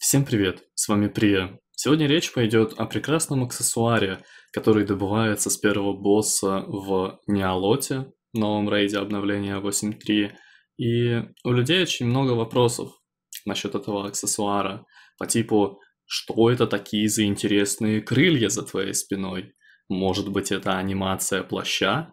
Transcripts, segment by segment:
Всем привет, с вами Прия. Сегодня речь пойдет о прекрасном аксессуаре, который добывается с первого босса в Неолоте, новом рейде обновления 8.3, и у людей очень много вопросов насчет этого аксессуара, по типу «Что это такие за интересные крылья за твоей спиной?» Может быть, это анимация плаща?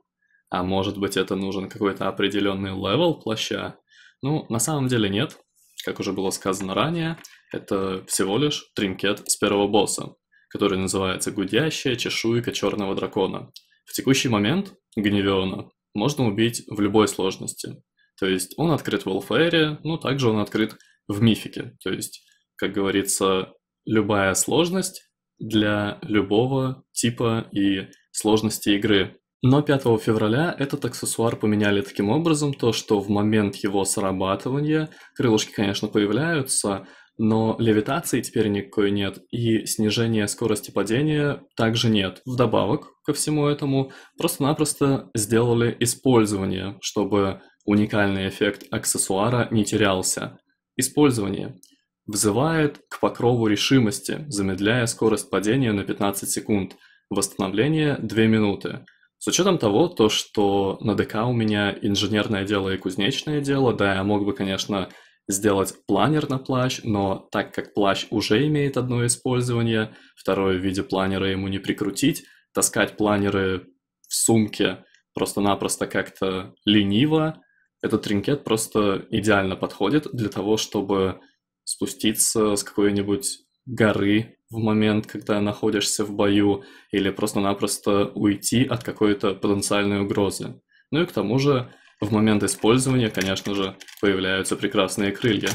А может быть, это нужен какой-то определенный левел плаща? Ну, на самом деле нет, как уже было сказано ранее – это всего лишь тринкет с первого босса, который называется «Гудящая чешуйка черного дракона». В текущий момент Гневиона можно убить в любой сложности. То есть он открыт в Элфаэре, но также он открыт в мифике. То есть, как говорится, любая сложность для любого типа и сложности игры. Но 5 февраля этот аксессуар поменяли таким образом, то что в момент его срабатывания крылышки, конечно, появляются, но левитации теперь никакой нет, и снижения скорости падения также нет. Вдобавок ко всему этому, просто-напросто сделали использование, чтобы уникальный эффект аксессуара не терялся. Использование взывает к покрову решимости, замедляя скорость падения на 15 секунд, восстановление 2 минуты. С учетом того, то, что на ДК у меня инженерное дело и кузнечное дело, да, я мог бы, конечно, сделать планер на плащ, но так как плащ уже имеет одно использование, второе в виде планера ему не прикрутить, таскать планеры в сумке просто-напросто как-то лениво, этот тринкет просто идеально подходит для того, чтобы спуститься с какой-нибудь горы в момент, когда находишься в бою, или просто-напросто уйти от какой-то потенциальной угрозы. Ну и к тому же в момент использования, конечно же, появляются прекрасные крылья.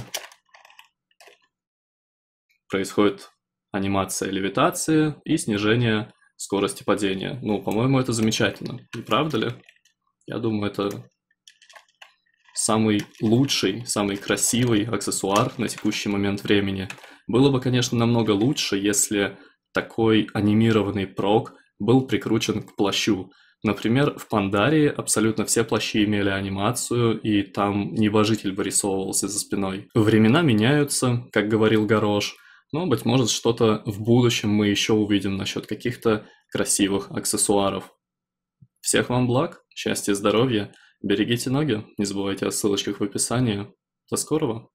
Происходит анимация левитации и снижение скорости падения. Ну, по-моему, это замечательно, не правда ли? Я думаю, это самый лучший, самый красивый аксессуар на текущий момент времени. Было бы, конечно, намного лучше, если такой анимированный прок был прикручен к плащу. Например, в Пандарии абсолютно все плащи имели анимацию, и там небожитель вырисовывался за спиной. Времена меняются, как говорил Горош, но, быть может, что-то в будущем мы еще увидим насчет каких-то красивых аксессуаров. Всех вам благ, счастья, здоровья, берегите ноги, не забывайте о ссылочках в описании. До скорого!